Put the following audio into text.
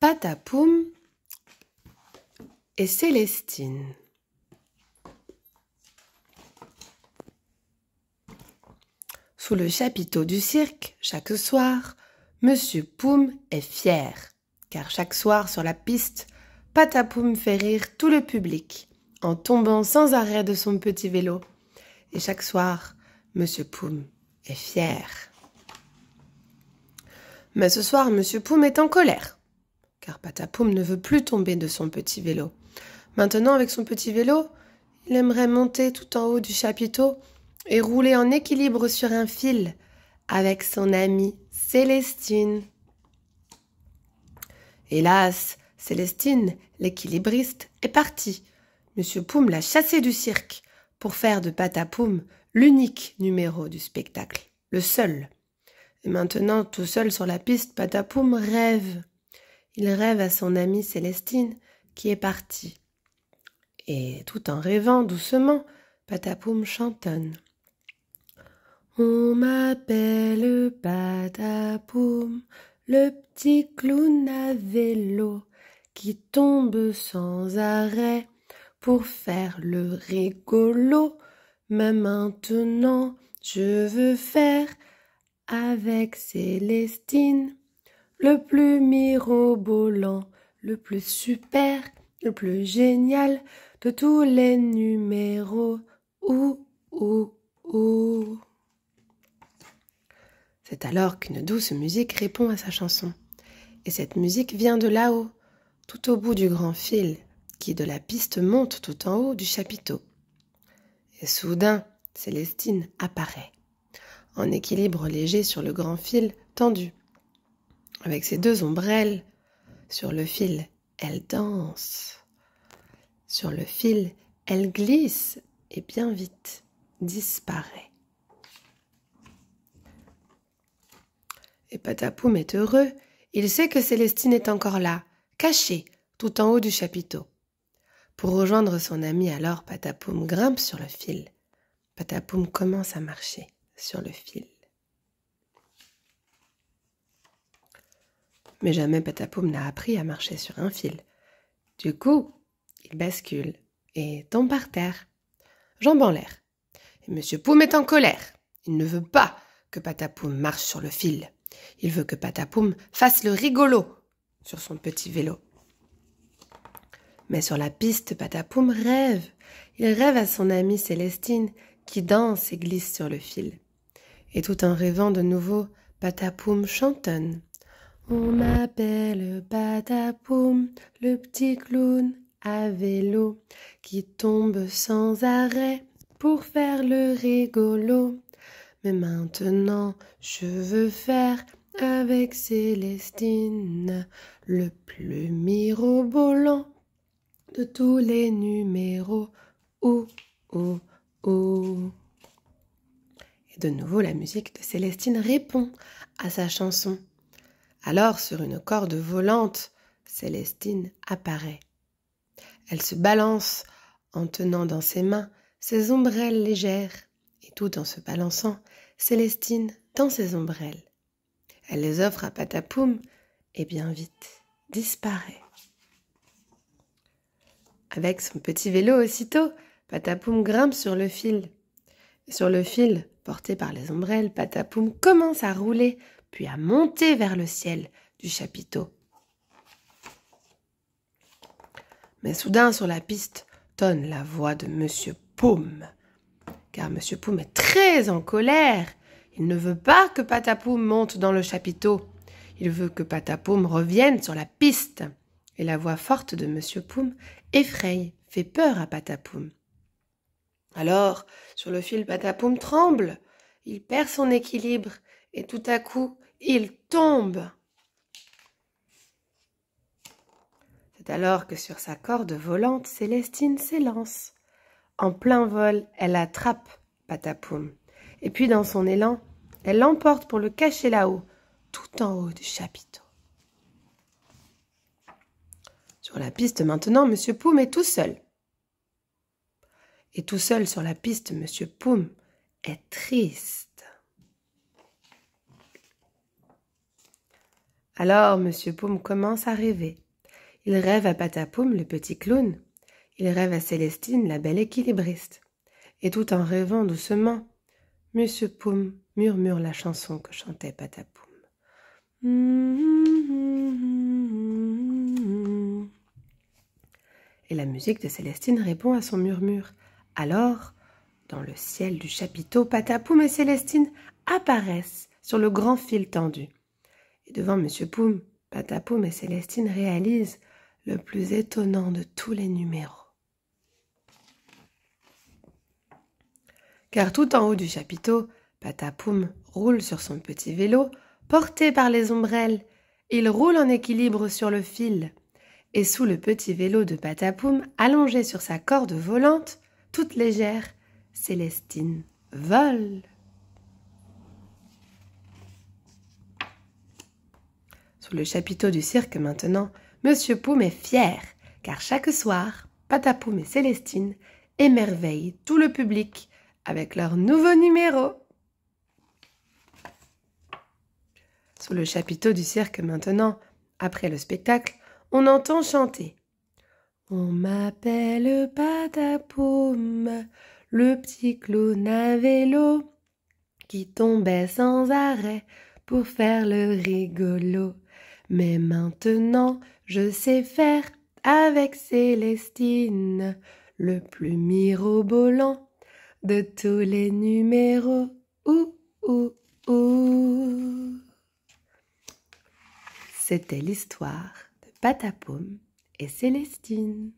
Patapoum et Célestine. Sous le chapiteau du cirque, chaque soir, Monsieur Poum est fier, car chaque soir sur la piste, Patapoum fait rire tout le public en tombant sans arrêt de son petit vélo. Et chaque soir, Monsieur Poum est fier. Mais ce soir, Monsieur Poum est en colère car Patapoum ne veut plus tomber de son petit vélo. Maintenant, avec son petit vélo, il aimerait monter tout en haut du chapiteau et rouler en équilibre sur un fil avec son amie Célestine. Hélas, Célestine, l'équilibriste, est partie. Monsieur Poum l'a chassée du cirque pour faire de Patapoum l'unique numéro du spectacle, le seul. Et maintenant, tout seul sur la piste, Patapoum rêve il rêve à son amie Célestine qui est partie. Et tout en rêvant doucement, Patapoum chantonne. On m'appelle Patapoum, le petit clown à vélo qui tombe sans arrêt pour faire le rigolo. Mais maintenant, je veux faire avec Célestine le plus mirobolant, le plus super, le plus génial de tous les numéros. Ouh, ouh, C'est alors qu'une douce musique répond à sa chanson. Et cette musique vient de là-haut, tout au bout du grand fil, qui de la piste monte tout en haut du chapiteau. Et soudain, Célestine apparaît, en équilibre léger sur le grand fil tendu. Avec ses deux ombrelles sur le fil, elle danse. Sur le fil, elle glisse et bien vite disparaît. Et Patapoum est heureux. Il sait que Célestine est encore là, cachée, tout en haut du chapiteau. Pour rejoindre son ami, alors Patapoum grimpe sur le fil. Patapoum commence à marcher sur le fil. mais jamais Patapoum n'a appris à marcher sur un fil. Du coup, il bascule et tombe par terre, jambes en l'air. Et Monsieur Poum est en colère. Il ne veut pas que Patapoum marche sur le fil. Il veut que Patapoum fasse le rigolo sur son petit vélo. Mais sur la piste, Patapoum rêve. Il rêve à son amie Célestine qui danse et glisse sur le fil. Et tout en rêvant de nouveau, Patapoum chantonne. On m'appelle Patapoum, le petit clown à vélo qui tombe sans arrêt pour faire le rigolo. Mais maintenant, je veux faire avec Célestine le plus mirobolant de tous les numéros. Oh, oh, oh. Et de nouveau, la musique de Célestine répond à sa chanson. Alors, sur une corde volante, Célestine apparaît. Elle se balance en tenant dans ses mains ses ombrelles légères, et tout en se balançant, Célestine tend ses ombrelles. Elle les offre à Patapoum, et bien vite disparaît. Avec son petit vélo aussitôt, Patapoum grimpe sur le fil. Sur le fil, porté par les ombrelles, Patapoum commence à rouler puis à monter vers le ciel du chapiteau. Mais soudain, sur la piste, tonne la voix de Monsieur Poum. Car Monsieur Poum est très en colère. Il ne veut pas que Patapoum monte dans le chapiteau. Il veut que Patapoum revienne sur la piste. Et la voix forte de Monsieur Poum effraye, fait peur à Patapoum. Alors, sur le fil, Patapoum tremble. Il perd son équilibre et tout à coup, il tombe. C'est alors que sur sa corde volante, Célestine s'élance. En plein vol, elle attrape Patapoum. Et puis dans son élan, elle l'emporte pour le cacher là-haut, tout en haut du chapiteau. Sur la piste maintenant, Monsieur Poum est tout seul. Et tout seul sur la piste, Monsieur Poum est triste. Alors Monsieur Poum commence à rêver. Il rêve à Patapoum, le petit clown. Il rêve à Célestine, la belle équilibriste. Et tout en rêvant doucement, Monsieur Poum murmure la chanson que chantait patapoum Et la musique de Célestine répond à son murmure. Alors, dans le ciel du chapiteau, Patapoum et Célestine apparaissent sur le grand fil tendu. Et devant M. Poum, Patapoum et Célestine réalisent le plus étonnant de tous les numéros. Car tout en haut du chapiteau, Patapoum roule sur son petit vélo, porté par les ombrelles. Il roule en équilibre sur le fil. Et sous le petit vélo de Patapoum, allongé sur sa corde volante, toute légère, Célestine vole. Sous le chapiteau du cirque maintenant, Monsieur Poum est fier, car chaque soir, Patapoum et Célestine émerveillent tout le public avec leur nouveau numéro. Sous le chapiteau du cirque maintenant, après le spectacle, on entend chanter. On m'appelle Patapoum, le petit clown à vélo qui tombait sans arrêt pour faire le rigolo. Mais maintenant, je sais faire avec Célestine le plus mirobolant de tous les numéros. Ouh, ouh, C'était l'histoire de Patapoum et Célestine.